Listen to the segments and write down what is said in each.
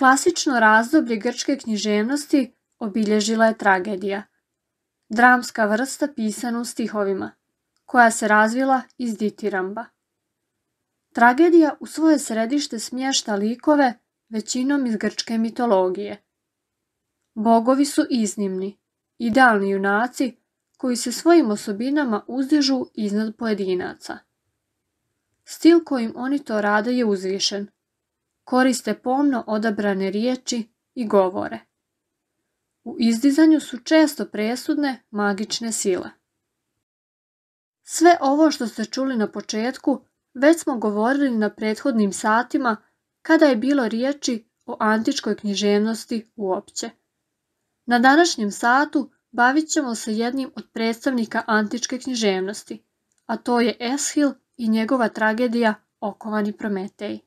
Klasično razdoblje grčke književnosti obilježila je tragedija, dramska vrsta pisana u stihovima, koja se razvila iz ditiramba. Tragedija u svoje središte smješta likove većinom iz grčke mitologije. Bogovi su iznimni, idealni junaci koji se svojim osobinama uzdižu iznad pojedinaca. Stil kojim oni to rade je uzvišen, koriste pomno odabrane riječi i govore. U izdizanju su često presudne magične sile. Sve ovo što ste čuli na početku već smo govorili na prethodnim satima kada je bilo riječi o antičkoj književnosti uopće. Na današnjem satu bavit ćemo se jednim od predstavnika antičke književnosti, a to je Eshil i njegova tragedija Okovani Prometeji.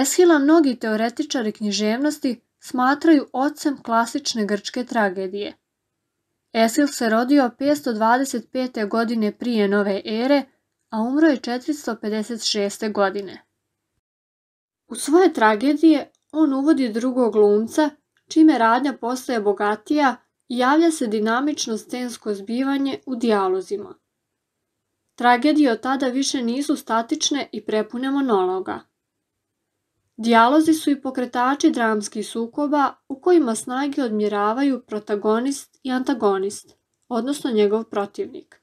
Eshila mnogi teoretičari književnosti smatraju ocem klasične grčke tragedije. Esil se rodio 525. godine prije nove ere, a umro je 456. godine. U svoje tragedije on uvodi drugog glumca, čime radnja postaje bogatija i javlja se dinamično scensko zbivanje u dijalozima. Tragedije od tada više nisu statične i prepune monologa. Dijalozi su i pokretači dramskih sukoba u kojima snage odmjeravaju protagonist i antagonist, odnosno njegov protivnik.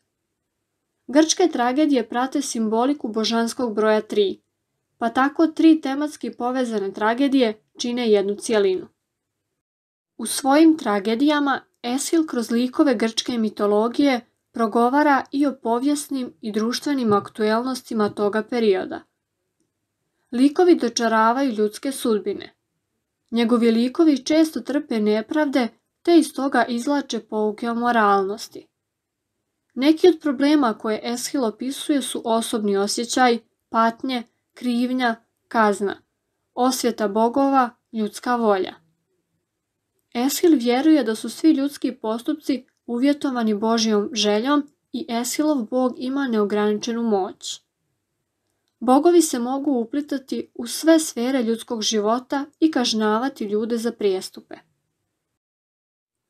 Grčke tragedije prate simboliku božanskog broja 3, pa tako tri tematski povezane tragedije čine jednu cijelinu. U svojim tragedijama Esil kroz likove grčke mitologije progovara i o povijesnim i društvenim aktuelnostima toga perioda – Likovi dočaravaju ljudske sudbine. Njegovi likovi često trpe nepravde te iz toga izlače pouke o moralnosti. Neki od problema koje Eshil opisuje su osobni osjećaj, patnje, krivnja, kazna, osvjeta bogova, ljudska volja. Eshil vjeruje da su svi ljudski postupci uvjetovani Božijom željom i Eshilov bog ima neograničenu moć. Bogovi se mogu uplitati u sve sfere ljudskog života i kažnavati ljude za prijestupe.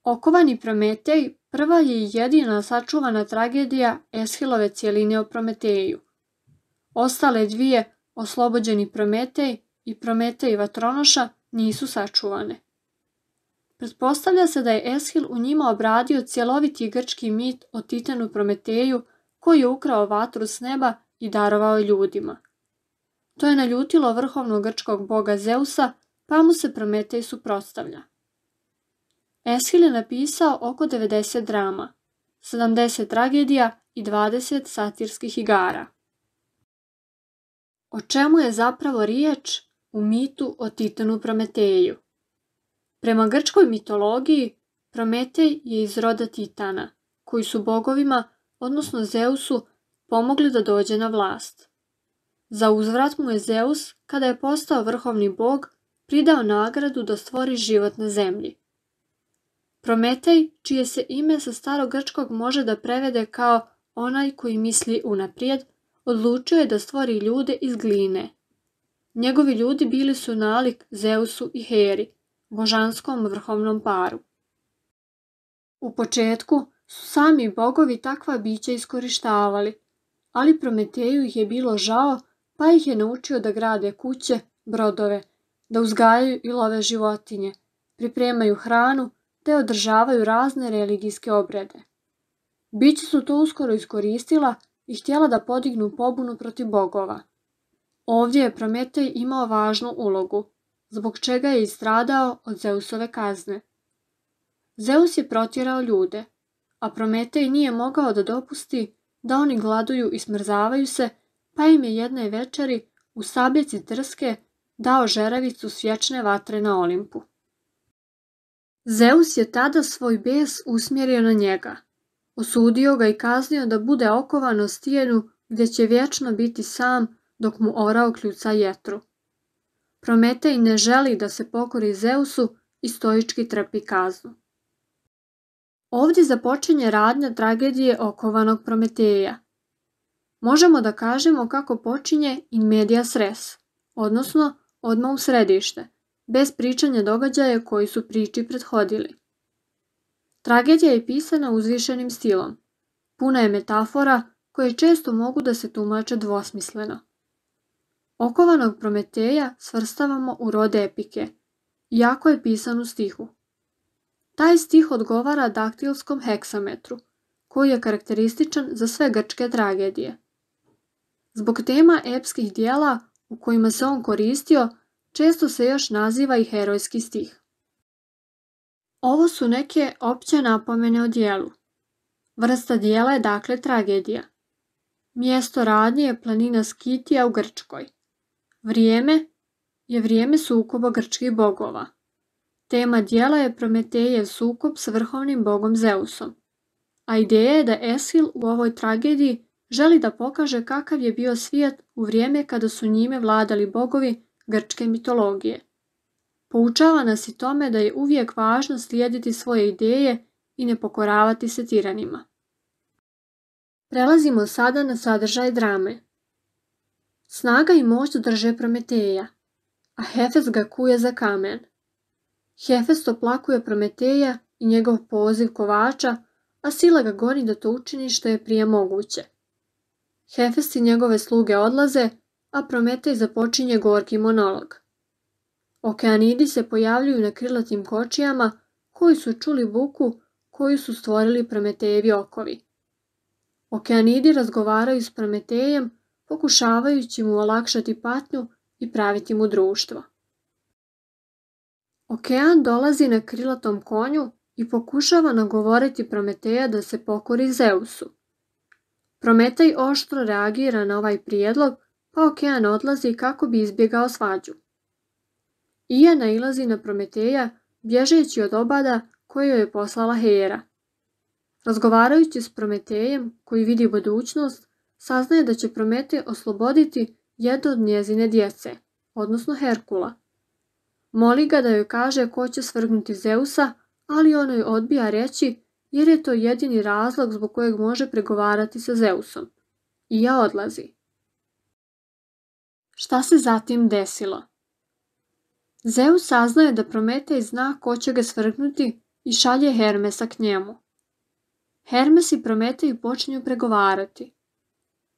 Okovani Prometej prva je i jedina sačuvana tragedija Eshilove cijeline o Prometeju. Ostale dvije, Oslobođeni Prometej i Prometej vatronoša, nisu sačuvane. Pretpostavlja se da je Eshil u njima obradio cjeloviti grčki mit o Titanu Prometeju koji je ukrao vatru s neba i darovao ljudima. To je naljutilo vrhovnog grčkog boga Zeusa, pa mu se Prometej suprotstavlja. Eshil je napisao oko 90 drama, 70 tragedija i 20 satirskih igara. O čemu je zapravo riječ u mitu o Titanu Prometeju? Prema grčkoj mitologiji, Prometej je iz roda Titana, koji su bogovima, odnosno Zeusu, pomogli da dođe na vlast. Za uzvrat mu je Zeus, kada je postao vrhovni bog, pridao nagradu da stvori život na zemlji. Prometej, čije se ime sa grčkog može da prevede kao onaj koji misli unaprijed, odlučio je da stvori ljude iz gline. Njegovi ljudi bili su nalik Zeusu i Heri, božanskom vrhovnom paru. U početku su sami bogovi takva bića iskorištavali, ali Prometeju ih je bilo žao, pa ih je naučio da grade kuće, brodove, da uzgajaju i love životinje, pripremaju hranu te održavaju razne religijske obrede. Bići su to uskoro iskoristila i htjela da podignu pobunu protiv bogova. Ovdje je Prometej imao važnu ulogu, zbog čega je istradao od Zeusove kazne. Zeus je protjerao ljude, a Prometej nije mogao da dopusti da oni gladuju i smrzavaju se, pa im je jedne večeri u sabljeci trske dao žeravicu svječne vatre na Olimpu. Zeus je tada svoj bes usmjerio na njega. Osudio ga i kaznio da bude okovan o stijenu gdje će vječno biti sam dok mu orao kljuca jetru. Prometej ne želi da se pokori Zeusu i stojički trpi kaznu. Ovdje započinje radnja tragedije okovanog Prometeja. Možemo da kažemo kako počinje in media res, odnosno odmah u središte, bez pričanja događaja koji su priči prethodili. Tragedija je pisana uzvišenim stilom. Puna je metafora koje često mogu da se tumače dvosmisleno. Okovanog Prometeja svrstavamo u rode epike, Jako je pisan u stihu. Taj stih odgovara daktilskom heksametru, koji je karakterističan za sve grčke tragedije. Zbog tema epskih dijela u kojima se on koristio, često se još naziva i herojski stih. Ovo su neke opće napomene o dijelu. Vrsta dijela je dakle tragedija. Mjesto radnje je planina Skitija u Grčkoj. Vrijeme je vrijeme sukoba grčkih bogova. Tema dijela je Prometejev sukob s vrhovnim bogom Zeusom, a ideja je da Esil u ovoj tragediji želi da pokaže kakav je bio svijet u vrijeme kada su njime vladali bogovi grčke mitologije. Poučava nas i tome da je uvijek važno slijediti svoje ideje i ne pokoravati se tiranima. Prelazimo sada na sadržaj drame. Snaga i moć drže Prometeja, a Hefes ga kuje za kamen. Hefesto plakuje Prometeja i njegov poziv kovača, a sila ga goni da to učini što je prije moguće. Hefest i njegove sluge odlaze, a Prometej započinje gorki monolog. Okeanidi se pojavljuju na krilatim kočijama koji su čuli buku koju su stvorili Prometejevi okovi. Okeanidi razgovaraju s Prometejem, pokušavajući mu olakšati patnju i praviti mu društvo. Okean dolazi na krilatom konju i pokušava nagovoriti Prometeja da se pokori Zeusu. Prometej oštro reagira na ovaj prijedlog, pa Okean odlazi kako bi izbjegao svađu. Ija nailazi na Prometeja, bježeći od obada koju je poslala Hera. Razgovarajući s Prometejem, koji vidi budućnost, saznaje da će Prometej osloboditi jedno od njezine djece, odnosno Herkula – Moli ga da joj kaže ko će svrgnuti Zeusa, ali ona joj odbija reći jer je to jedini razlog zbog kojeg može pregovarati sa Zeusom. I ja odlazi. Šta se zatim desilo? Zeus saznaje da i zna ko će ga svrgnuti i šalje Hermesa k njemu. Hermes i Prometej počinju pregovarati.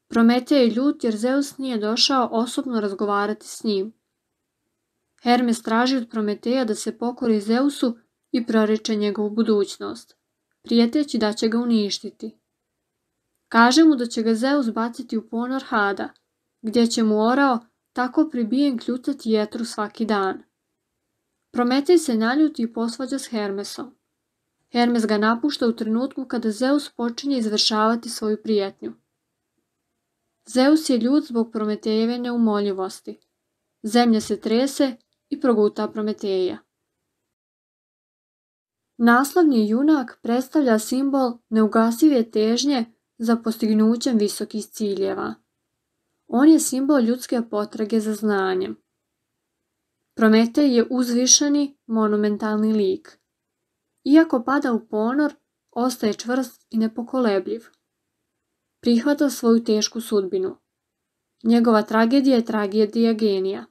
Prometej je ljut jer Zeus nije došao osobno razgovarati s njim. Hermes traži od Prometeja da se pokori Zeusu i proreče njegovu budućnost, prijeteći da će ga uništiti. Kaže mu da će ga Zeus baciti u ponor Hada, gdje će mu orao tako pribijen kljucati jetru svaki dan. Prometej se naljuti i posvađa s Hermesom. Hermes ga napušta u trenutku kada Zeus počinje izvršavati svoju prijetnju. Zeus je ljud zbog Prometejeve neumoljivosti. Zemlja se trese i proguta Prometeja. Naslovni junak predstavlja simbol neugasive težnje za postignućem visokih ciljeva. On je simbol ljudske potrage za znanjem. Prometej je uzvišeni, monumentalni lik. Iako pada u ponor, ostaje čvrst i nepokolebljiv. Prihvata svoju tešku sudbinu. Njegova tragedija je tragedija genija.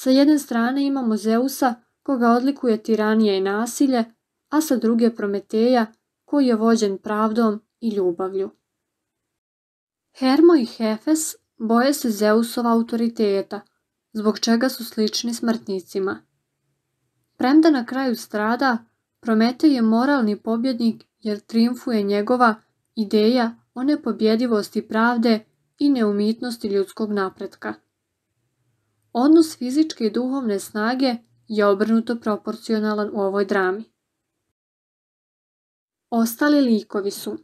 Sa jedne strane imamo Zeusa koga odlikuje tiranija i nasilje, a sa druge Prometeja koji je vođen pravdom i ljubavlju. Hermo i Hefes boje se Zeusova autoriteta, zbog čega su slični smrtnicima. Premda na kraju strada, Prometej je moralni pobjednik jer triumfuje njegova ideja o nepobjedivosti pravde i neumitnosti ljudskog napretka. Odnos fizičke i duhovne snage je obrnuto proporcionalan u ovoj drami. Ostali likovi su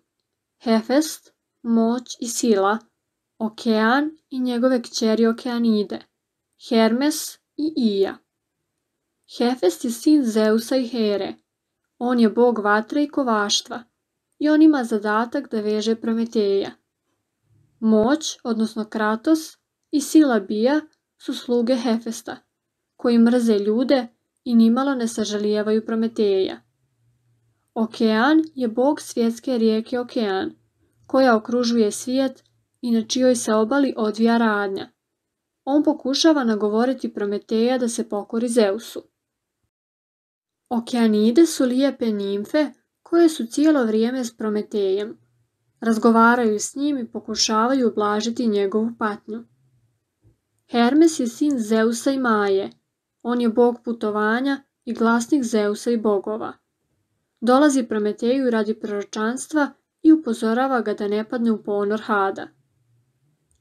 Hefest, moć i sila, Okean i njegove kćeri Okeanide, Hermes i Ija. Hefest je sin Zeusa i Here. On je bog vatre i kovaštva i on ima zadatak da veže Prometeja. Moć, odnosno Kratos, i sila Bija su sluge Hefesta, koji mrze ljude i nimalo ne sažalijevaju Prometeja. Okean je bog svjetske rijeke Okean, koja okružuje svijet i na čijoj se obali odvija radnja. On pokušava nagovoriti Prometeja da se pokori Zeusu. Okeanide su lijepe nimfe koje su cijelo vrijeme s Prometejem. Razgovaraju s njim i pokušavaju oblažiti njegovu patnju. Hermes je sin Zeusa i Maje. On je bog putovanja i glasnik Zeusa i bogova. Dolazi Prometeju radi proročanstva i upozorava ga da ne padne u ponor Hada.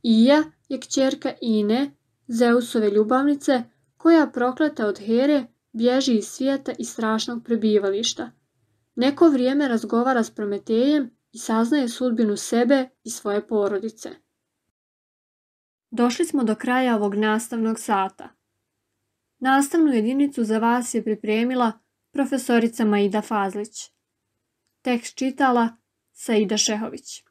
Ija je kćerka Ine, Zeusove ljubavnice, koja prokleta od Here bježi iz svijeta i strašnog prebivališta. Neko vrijeme razgovara s Prometejem i saznaje sudbinu sebe i svoje porodice. Došli smo do kraja ovog nastavnog sata. Nastavnu jedinicu za vas je pripremila profesorica Maida Fazlić. Tekst čitala Saida Šehović.